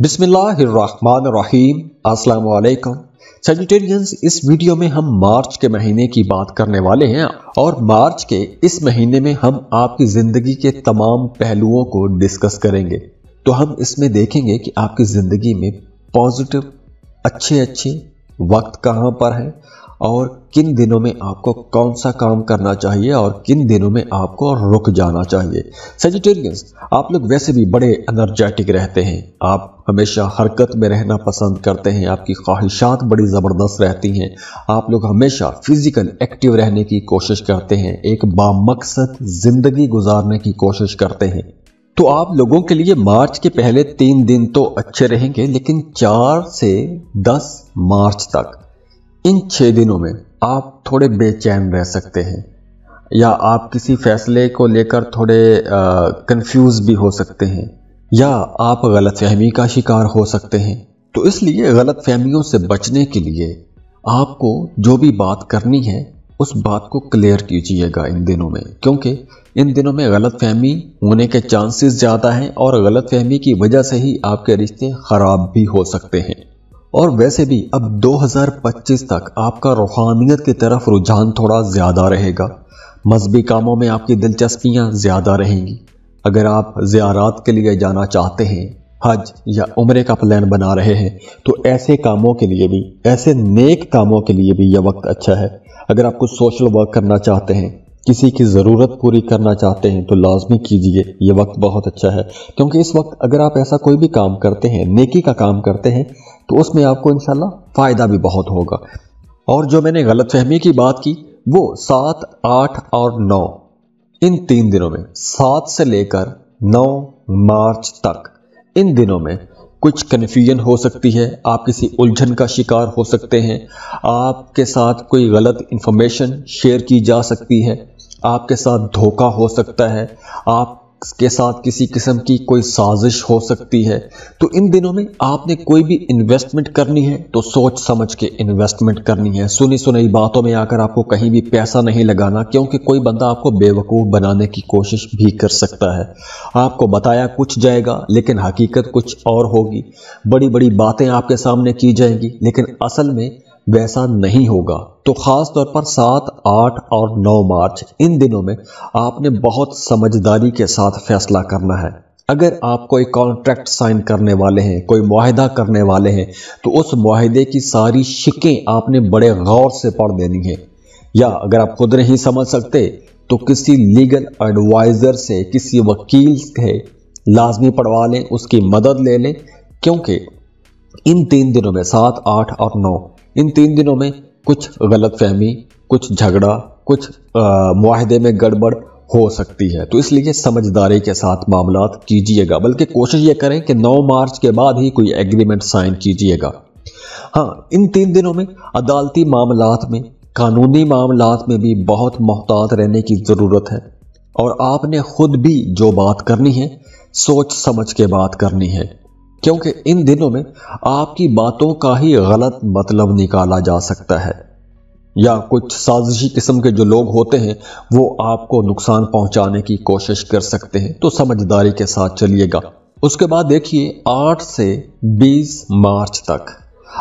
बिस्मिल्लाहिर्रहमानिर्रहीम अस्सलाम वालेकुम इस वीडियो में हम मार्च के महीने की बात करने वाले हैं और मार्च के इस महीने में हम आपकी ज़िंदगी के तमाम पहलुओं को डिस्कस करेंगे तो हम इसमें देखेंगे कि आपकी ज़िंदगी में पॉजिटिव अच्छे अच्छे वक्त कहाँ पर है और किन दिनों में आपको कौन सा काम करना चाहिए और किन दिनों में आपको रुक जाना चाहिए सेजिटेरियंस आप लोग वैसे भी बड़े एनर्जेटिक रहते हैं आप हमेशा हरकत में रहना पसंद करते हैं आपकी ख्वाहिशात बड़ी ज़बरदस्त रहती हैं आप लोग हमेशा फिज़िकल एक्टिव रहने की कोशिश करते हैं एक बामकसद ज़िंदगी गुजारने की कोशिश करते हैं तो आप लोगों के लिए मार्च के पहले तीन दिन तो अच्छे रहेंगे लेकिन चार से दस मार्च तक इन छः दिनों में आप थोड़े बेचैन रह सकते हैं या आप किसी फैसले को लेकर थोड़े कंफ्यूज भी हो सकते हैं या आप गलत फहमी का शिकार हो सकते हैं तो इसलिए गलत फहमियों से बचने के लिए आपको जो भी बात करनी है उस बात को क्लियर कीजिएगा इन दिनों में क्योंकि इन दिनों में गलत फहमी होने के चांसेस ज़्यादा हैं और गलत फहमी की वजह से ही आपके रिश्ते ख़राब भी हो सकते हैं और वैसे भी अब 2025 तक आपका रूहानियत की तरफ रुझान थोड़ा ज़्यादा रहेगा मजहबी कामों में आपकी दिलचस्पियाँ ज़्यादा रहेंगी अगर आप ज़्यारात के लिए जाना चाहते हैं हज या उम्र का प्लान बना रहे हैं तो ऐसे कामों के लिए भी ऐसे नेक कामों के लिए भी यह वक्त अच्छा है अगर आप कुछ सोशल वर्क करना चाहते हैं किसी की ज़रूरत पूरी करना चाहते हैं तो लाजमी कीजिए ये वक्त बहुत अच्छा है क्योंकि इस वक्त अगर आप ऐसा कोई भी काम करते हैं नेकी का काम करते हैं तो उसमें आपको इन फ़ायदा भी बहुत होगा और जो मैंने गलत फहमी की बात की वो सात आठ और नौ इन तीन दिनों में सात से लेकर नौ मार्च तक इन दिनों में कुछ कन्फ्यूजन हो सकती है आप किसी उलझन का शिकार हो सकते हैं आपके साथ कोई गलत इन्फॉर्मेशन शेयर की जा सकती है आपके साथ धोखा हो सकता है आप के साथ किसी किस्म की कोई साजिश हो सकती है तो इन दिनों में आपने कोई भी इन्वेस्टमेंट करनी है तो सोच समझ के इन्वेस्टमेंट करनी है सुनी सुनी बातों में आकर आपको कहीं भी पैसा नहीं लगाना क्योंकि कोई बंदा आपको बेवकूफ़ बनाने की कोशिश भी कर सकता है आपको बताया कुछ जाएगा लेकिन हकीकत कुछ और होगी बड़ी बड़ी बातें आपके सामने की जाएंगी लेकिन असल में वैसा नहीं होगा तो ख़ास तौर पर सात आठ और नौ मार्च इन दिनों में आपने बहुत समझदारी के साथ फैसला करना है अगर आप कोई कॉन्ट्रैक्ट साइन करने वाले हैं कोई माहिदा करने वाले हैं तो उस माहिदे की सारी शिकें आपने बड़े गौर से पढ़ देनी है या अगर आप खुद नहीं समझ सकते तो किसी लीगल एडवाइज़र से किसी वकील से लाजमी पढ़वा लें उसकी मदद ले लें क्योंकि इन तीन दिनों में सात आठ और नौ इन तीन दिनों में कुछ गलतफहमी कुछ झगड़ा कुछ माहदे में गड़बड़ हो सकती है तो इसलिए समझदारी के साथ मामला कीजिएगा बल्कि कोशिश ये करें कि 9 मार्च के बाद ही कोई एग्रीमेंट साइन कीजिएगा हाँ इन तीन दिनों में अदालती मामला में कानूनी मामला में भी बहुत मोहतात रहने की ज़रूरत है और आपने खुद भी जो बात करनी है सोच समझ के बात करनी है क्योंकि इन दिनों में आपकी बातों का ही गलत मतलब निकाला जा सकता है या कुछ साजिशी किस्म के जो लोग होते हैं वो आपको नुकसान पहुंचाने की कोशिश कर सकते हैं तो समझदारी के साथ चलिएगा उसके बाद देखिए 8 से 20 मार्च तक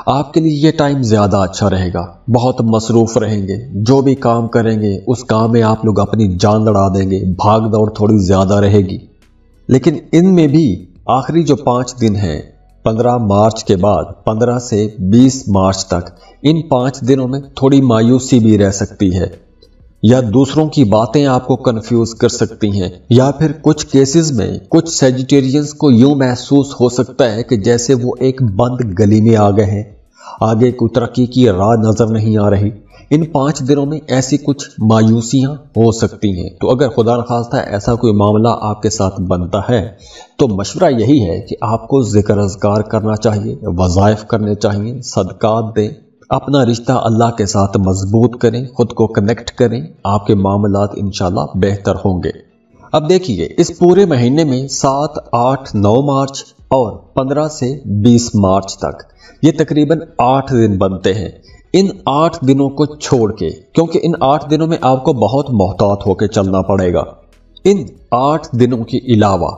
आपके लिए ये टाइम ज़्यादा अच्छा रहेगा बहुत मसरूफ़ रहेंगे जो भी काम करेंगे उस काम में आप लोग अपनी जान लड़ा देंगे भाग दौड़ थोड़ी ज़्यादा रहेगी लेकिन इनमें भी आखिरी जो पाँच दिन हैं 15 मार्च के बाद 15 से 20 मार्च तक इन पाँच दिनों में थोड़ी मायूसी भी रह सकती है या दूसरों की बातें आपको कंफ्यूज कर सकती हैं या फिर कुछ केसेस में कुछ सेजिटेरियंस को यूं महसूस हो सकता है कि जैसे वो एक बंद गली में आ गए हैं आगे कोई तरक्की की राह नजर नहीं आ रही इन पांच दिनों में ऐसी कुछ मायूसियां हो सकती हैं तो अगर खुदा खास्ता ऐसा कोई मामला आपके साथ बनता है तो मशवरा यही है कि आपको जिक्र अजगार करना चाहिए वज़ाइफ करने चाहिए सदकात दें अपना रिश्ता अल्लाह के साथ मजबूत करें खुद को कनेक्ट करें आपके मामला इन बेहतर होंगे अब देखिए इस पूरे महीने में सात आठ नौ मार्च और पंद्रह से बीस मार्च तक ये तकरीबन आठ दिन बनते हैं इन आठ दिनों को छोड़ के क्योंकि इन आठ दिनों में आपको बहुत मोहतात होकर चलना पड़ेगा इन आठ दिनों के अलावा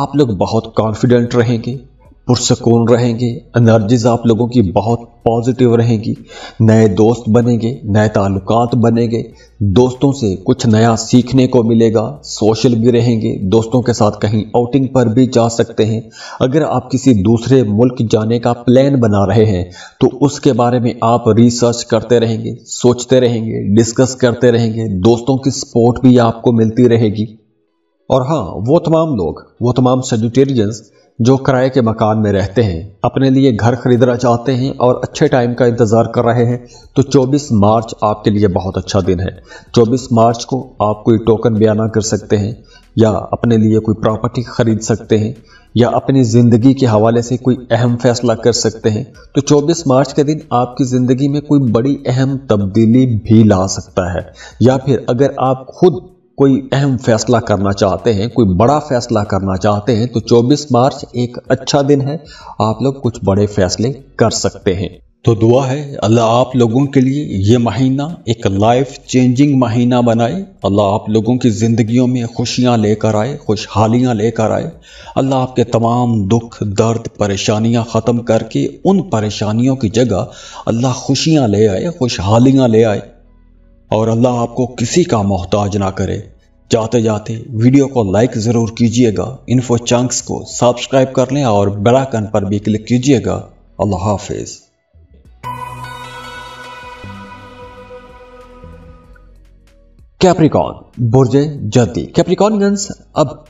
आप लोग बहुत कॉन्फिडेंट रहेंगे पुरसकून रहेंगे एनर्जीज आप लोगों की बहुत पॉजिटिव रहेंगी नए दोस्त बनेंगे नए ताल्लुकात बनेंगे दोस्तों से कुछ नया सीखने को मिलेगा सोशल भी रहेंगे दोस्तों के साथ कहीं आउटिंग पर भी जा सकते हैं अगर आप किसी दूसरे मुल्क जाने का प्लान बना रहे हैं तो उसके बारे में आप रिसर्च करते रहेंगे सोचते रहेंगे डिस्कस करते रहेंगे दोस्तों की सपोर्ट भी आपको मिलती रहेगी और हाँ वो तमाम लोग वो तमाम सेजिटेरियंस जो किराए के मकान में रहते हैं अपने लिए घर खरीदना चाहते हैं और अच्छे टाइम का इंतज़ार कर रहे हैं तो 24 मार्च आपके लिए बहुत अच्छा दिन है 24 मार्च को आप कोई टोकन बयाना कर सकते हैं या अपने लिए कोई प्रॉपर्टी खरीद सकते हैं या अपनी ज़िंदगी के हवाले से कोई अहम फैसला कर सकते हैं तो 24 मार्च के दिन आपकी ज़िंदगी में कोई बड़ी अहम तब्दीली भी ला सकता है या फिर अगर आप खुद कोई अहम फैसला करना चाहते हैं कोई बड़ा फैसला करना चाहते हैं तो 24 मार्च एक अच्छा दिन है आप लोग कुछ बड़े फैसले कर सकते हैं तो दुआ है अल्लाह आप लोगों के लिए ये महीना एक लाइफ चेंजिंग महीना बनाए अल्लाह आप लोगों की ज़िंदगियों में खुशियाँ लेकर आए खुशहालियाँ लेकर आए अल्लाह आपके तमाम दुख दर्द परेशानियाँ ख़त्म करके उन परेशानियों की जगह अल्लाह खुशियाँ ले आए खुशहालियाँ ले आए और अल्लाह आपको किसी का मोहताज ना करे जाते जाते वीडियो को लाइक ज़रूर कीजिएगा इन्फो चंक्स को सब्सक्राइब कर लें और बेलाकन पर भी क्लिक कीजिएगा अल्लाह हाफिज़ कैप्रिकॉन बुर्ज जद्दी कैप्रिकॉन अब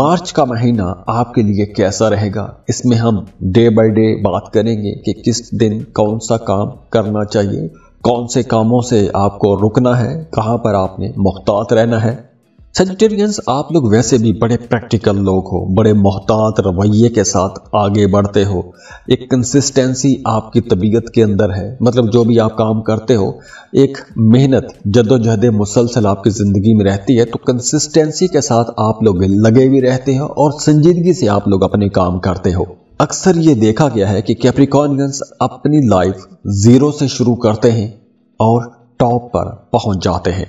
मार्च का महीना आपके लिए कैसा रहेगा इसमें हम डे बाय डे बात करेंगे कि किस दिन कौन सा काम करना चाहिए कौन से कामों से आपको रुकना है कहाँ पर आपने मोहतात रहना है सेजिटेरियंस आप लोग वैसे भी बड़े प्रैक्टिकल लोग हो बड़े मोहतात रवैये के साथ आगे बढ़ते हो एक कंसिस्टेंसी आपकी तबीयत के अंदर है मतलब जो भी आप काम करते हो एक मेहनत जदोजहद मुसलसल आपकी ज़िंदगी में रहती है तो कंसिस्टेंसी के साथ आप लोग लगे भी रहते हो और संजीदगी से आप लोग अपने काम करते हो अक्सर ये देखा गया है कि कैप्रिकॉनियंस अपनी लाइफ जीरो से शुरू करते हैं और टॉप पर पहुंच जाते हैं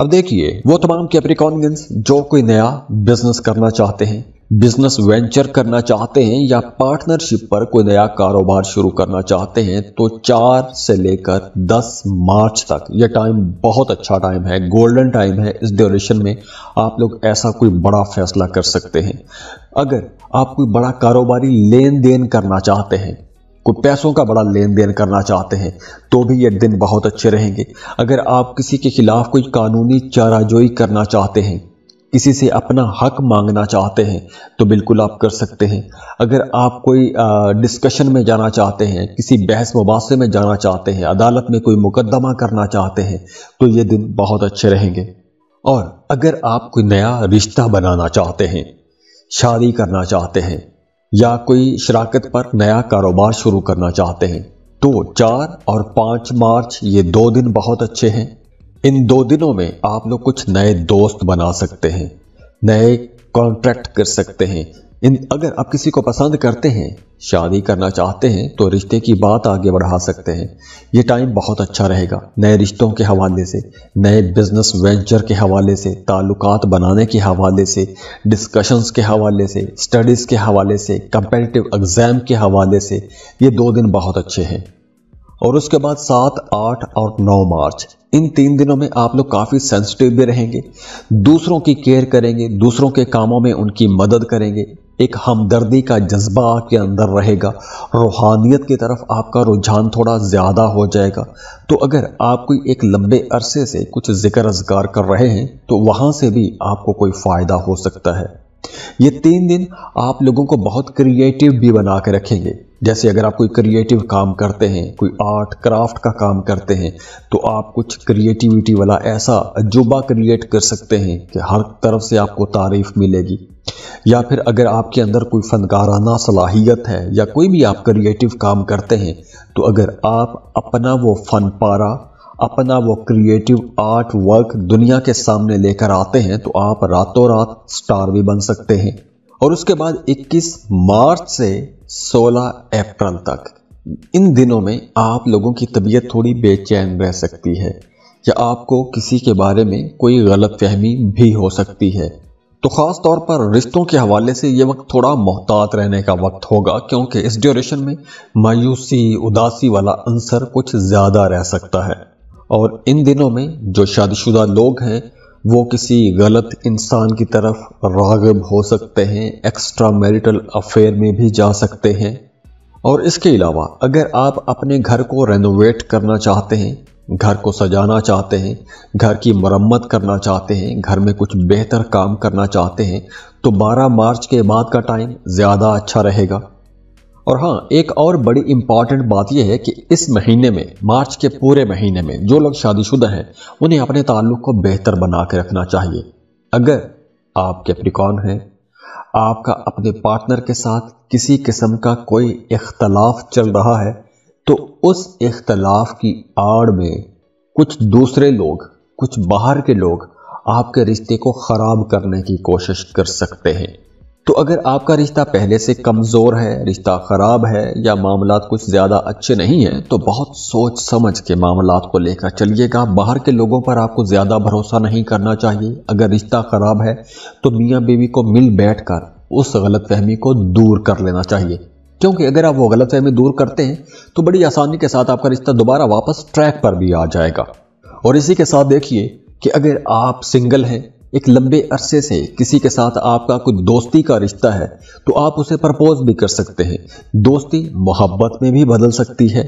अब देखिए वो तमाम कैप्रिकॉनियंस जो कोई नया बिजनेस करना चाहते हैं बिजनेस वेंचर करना चाहते हैं या पार्टनरशिप पर कोई नया कारोबार शुरू करना चाहते हैं तो चार से लेकर दस मार्च तक यह टाइम बहुत अच्छा टाइम है गोल्डन टाइम है इस ड्यूरेशन में आप लोग ऐसा कोई बड़ा फैसला कर सकते हैं अगर आप कोई बड़ा कारोबारी लेन देन करना चाहते हैं कोई पैसों का बड़ा लेन देन करना चाहते हैं तो भी ये दिन बहुत अच्छे रहेंगे अगर आप किसी के खिलाफ कोई कानूनी चाराजोई करना चाहते हैं किसी से अपना हक मांगना चाहते हैं तो बिल्कुल आप कर सकते हैं अगर आप कोई डिस्कशन में जाना चाहते हैं किसी बहस मुबासे में जाना चाहते हैं अदालत में कोई मुकदमा करना चाहते हैं तो ये दिन बहुत अच्छे रहेंगे और अगर आप कोई नया रिश्ता बनाना चाहते हैं शादी करना चाहते हैं या कोई शराकत पर नया कारोबार शुरू करना चाहते हैं तो चार और पाँच मार्च ये दो दिन बहुत अच्छे हैं इन दो दिनों में आप लोग कुछ नए दोस्त बना सकते हैं नए कॉन्ट्रैक्ट कर सकते हैं इन अगर आप किसी को पसंद करते हैं शादी करना चाहते हैं तो रिश्ते की बात आगे बढ़ा सकते हैं ये टाइम बहुत अच्छा रहेगा नए रिश्तों के हवाले से नए बिजनेस वेंचर के हवाले से ताल्लुकात बनाने के हवाले से डिस्कशंस के हवाले से स्टडीज़ के हवाले से कंपेटिव एग्ज़ाम के हवाले से ये दो दिन बहुत अच्छे हैं और उसके बाद सात आठ और नौ मार्च इन तीन दिनों में आप लोग काफ़ी सेंसिटिव भी रहेंगे दूसरों की केयर करेंगे दूसरों के कामों में उनकी मदद करेंगे एक हमदर्दी का जज्बा आपके अंदर रहेगा रूहानियत की तरफ आपका रुझान थोड़ा ज़्यादा हो जाएगा तो अगर आप कोई एक लंबे अरसे से कुछ जिक्र अजगार कर रहे हैं तो वहाँ से भी आपको कोई फ़ायदा हो सकता है ये तीन दिन आप लोगों को बहुत क्रिएटिव भी बना के रखेंगे जैसे अगर आप कोई क्रिएटिव काम करते हैं कोई आर्ट क्राफ्ट का काम करते हैं तो आप कुछ क्रिएटिविटी वाला ऐसा अजूबा क्रिएट कर सकते हैं कि हर तरफ से आपको तारीफ मिलेगी या फिर अगर आपके अंदर कोई फनकाराना सलाहियत है या कोई भी आप क्रिएटिव काम करते हैं तो अगर आप अपना वो फन पारा अपना वो क्रिएटिव आर्ट वर्क दुनिया के सामने लेकर आते हैं तो आप रातों रात स्टार भी बन सकते हैं और उसके बाद 21 मार्च से 16 अप्रैल तक इन दिनों में आप लोगों की तबीयत थोड़ी बेचैन रह सकती है या आपको किसी के बारे में कोई गलत फहमी भी हो सकती है तो ख़ास तौर पर रिश्तों के हवाले से ये वक्त थोड़ा मोहतात रहने का वक्त होगा क्योंकि इस ड्यूरेशन में मायूसी उदासी वाला अंसर कुछ ज़्यादा रह सकता है और इन दिनों में जो शादीशुदा लोग हैं वो किसी गलत इंसान की तरफ रागब हो सकते हैं एक्स्ट्रा मैरिटल अफेयर में भी जा सकते हैं और इसके अलावा अगर आप अपने घर को रेनोवेट करना चाहते हैं घर को सजाना चाहते हैं घर की मरम्मत करना चाहते हैं घर में कुछ बेहतर काम करना चाहते हैं तो 12 मार्च के बाद का टाइम ज़्यादा अच्छा रहेगा और हाँ एक और बड़ी इम्पॉर्टेंट बात यह है कि इस महीने में मार्च के पूरे महीने में जो लोग शादीशुदा हैं उन्हें अपने ताल्लुक को बेहतर बना के रखना चाहिए अगर आप कैप्रिकॉन हैं आपका अपने पार्टनर के साथ किसी किस्म का कोई इख्तलाफ चल रहा है तो उस इख्तलाफ की आड़ में कुछ दूसरे लोग कुछ बाहर के लोग आपके रिश्ते को ख़राब करने की कोशिश कर सकते हैं तो अगर आपका रिश्ता पहले से कमज़ोर है रिश्ता ख़राब है या मामला कुछ ज़्यादा अच्छे नहीं हैं तो बहुत सोच समझ के मामला को लेकर चलिएगा बाहर के लोगों पर आपको ज़्यादा भरोसा नहीं करना चाहिए अगर रिश्ता ख़राब है तो मियाँ बीवी को मिल बैठ कर उस गलत फहमी को दूर कर लेना चाहिए क्योंकि अगर आप वो फहमी दूर करते हैं तो बड़ी आसानी के साथ आपका रिश्ता दोबारा वापस ट्रैक पर भी आ जाएगा और इसी के साथ देखिए कि अगर आप सिंगल हैं एक लंबे अरसे से किसी के साथ आपका कोई दोस्ती का रिश्ता है तो आप उसे प्रपोज भी कर सकते हैं दोस्ती मोहब्बत में भी बदल सकती है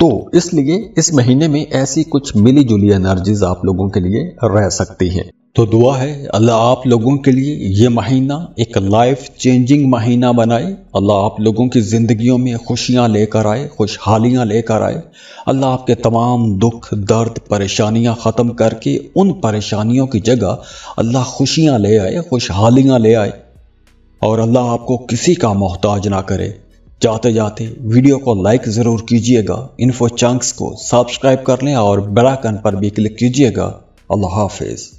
तो इसलिए इस महीने में ऐसी कुछ मिली जुली एनर्जीज आप लोगों के लिए रह सकती हैं तो दुआ है अल्लाह आप लोगों के लिए ये महीना एक लाइफ चेंजिंग महीना बनाए अल्लाह आप लोगों की ज़िंदगियों में खुशियाँ लेकर आए खुशहालियाँ लेकर आए अल्लाह आपके तमाम दुख दर्द परेशानियाँ ख़त्म करके उन परेशानियों की जगह अल्लाह खुशियाँ ले आए खुशहालियाँ ले आए और अल्लाह आपको किसी का मोहताज ना करे जाते जाते वीडियो को लाइक ज़रूर कीजिएगा इन्फो चंक्स को सब्सक्राइब कर लें और बेलाकन पर भी क्लिक कीजिएगा अल्लाह हाफिज़